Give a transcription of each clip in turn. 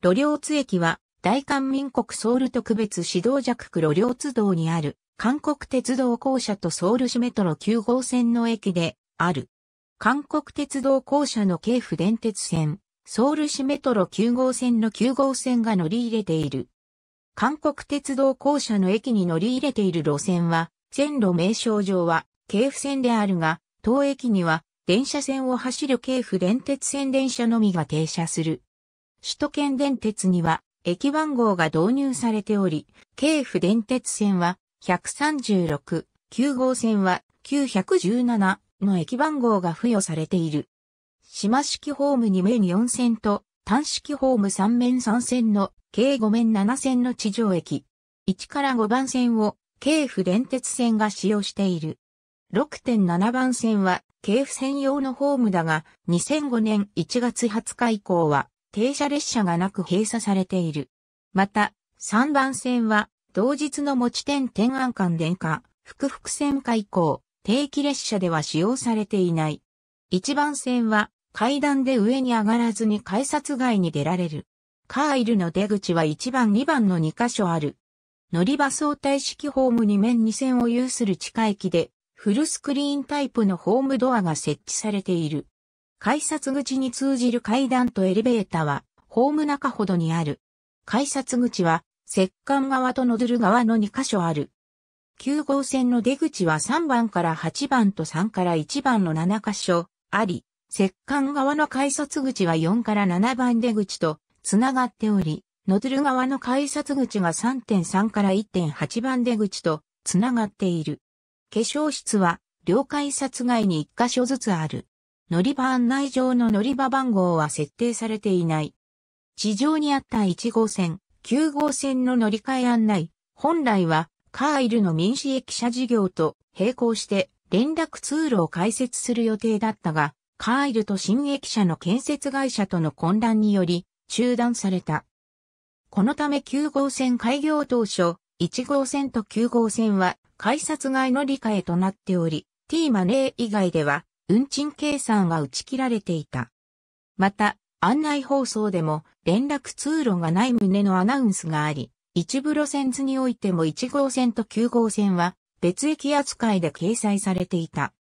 路両津駅は、大韓民国ソウル特別指導弱区路両津道にある、韓国鉄道公社とソウル市メトロ9号線の駅で、ある。韓国鉄道公社の京府電鉄線、ソウル市メトロ9号線の9号線が乗り入れている。韓国鉄道公社の駅に乗り入れている路線は、線路名称上は、京府線であるが、当駅には、電車線を走る京府電鉄線電車のみが停車する。首都圏電鉄には駅番号が導入されており、京府電鉄線は136、9号線は917の駅番号が付与されている。島式ホーム2面4線と単式ホーム3面3線の計5面7線の地上駅。1から5番線を京府電鉄線が使用している。6.7番線は京府専用のホームだが、2005年1月20日以降は停車列車がなく閉鎖されている。また、3番線は、同日の持ち点天安間電化、福福線開港、定期列車では使用されていない。1番線は、階段で上に上がらずに改札外に出られる。カーイルの出口は1番2番の2カ所ある。乗り場相対式ホーム2面2線を有する地下駅で、フルスクリーンタイプのホームドアが設置されている。改札口に通じる階段とエレベーターは、ホーム中ほどにある。改札口は、石棺側とノドル側の2カ所ある。9号線の出口は3番から8番と3から1番の7カ所あり、石棺側の改札口は4から7番出口とつながっており、ノドル側の改札口が3.3から1.8番出口とつながっている。化粧室は両改札外に1カ所ずつある。乗り場案内上の乗り場番号は設定されていない。地上にあった1号線、9号線の乗り換え案内、本来はカーイルの民主駅舎事業と並行して連絡通路を開設する予定だったが、カーイルと新駅舎の建設会社との混乱により中断された。このため9号線開業当初、1号線と9号線は改札外乗り換えとなっており、T マネー以外では運賃計算は打ち切られていた。また、案内放送でも連絡通路がない旨のアナウンスがあり、一部路線図においても1号線と9号線は別駅扱いで掲載されていた。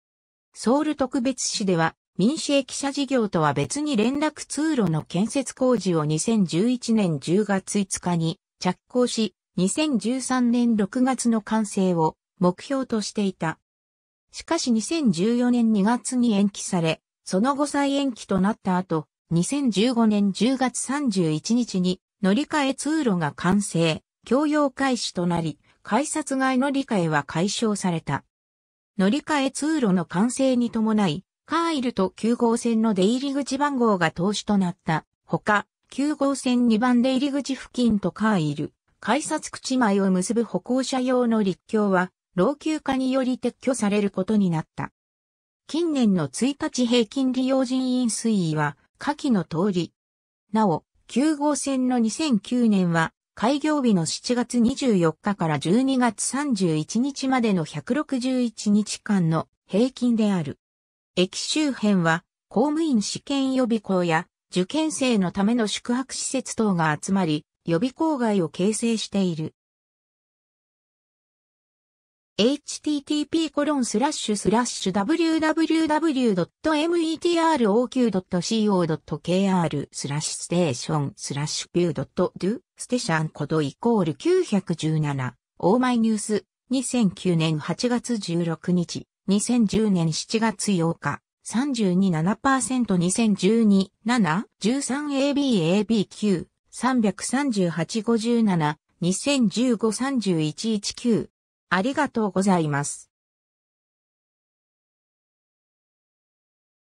ソウル特別市では民主駅舎事業とは別に連絡通路の建設工事を2011年10月5日に着工し、2013年6月の完成を目標としていた。しかし2014年2月に延期され、その後再延期となった後、2015年10月31日に乗り換え通路が完成、共用開始となり、改札外乗り換えは解消された。乗り換え通路の完成に伴い、カーイルと9号線の出入り口番号が投資となった。ほか、9号線2番出入り口付近とカーイル、改札口前を結ぶ歩行者用の立橋は、老朽化により撤去されることになった。近年の1日平均利用人員推移は下記の通り。なお、9号線の2009年は開業日の7月24日から12月31日までの161日間の平均である。駅周辺は公務員試験予備校や受験生のための宿泊施設等が集まり、予備校外を形成している。http://www.metroq.co.kr スラッシュステーションスラッシュピュードットドゥステシャンコドイコール917オーマイニュース2009年8月16日2010年7月8日 327%2012-7-13ABABQ338-57-2015-3119 ありがとうございます。